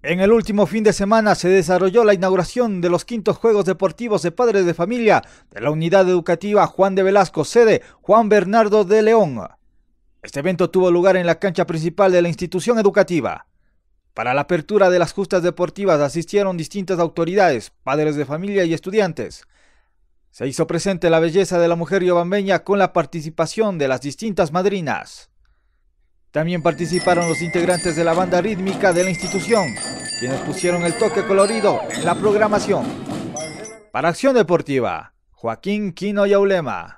En el último fin de semana se desarrolló la inauguración de los quintos Juegos Deportivos de Padres de Familia de la Unidad Educativa Juan de Velasco, sede Juan Bernardo de León. Este evento tuvo lugar en la cancha principal de la institución educativa. Para la apertura de las justas deportivas asistieron distintas autoridades, padres de familia y estudiantes. Se hizo presente la belleza de la mujer yobambeña con la participación de las distintas madrinas. También participaron los integrantes de la banda rítmica de la institución, quienes pusieron el toque colorido en la programación. Para Acción Deportiva, Joaquín Quino Yaulema.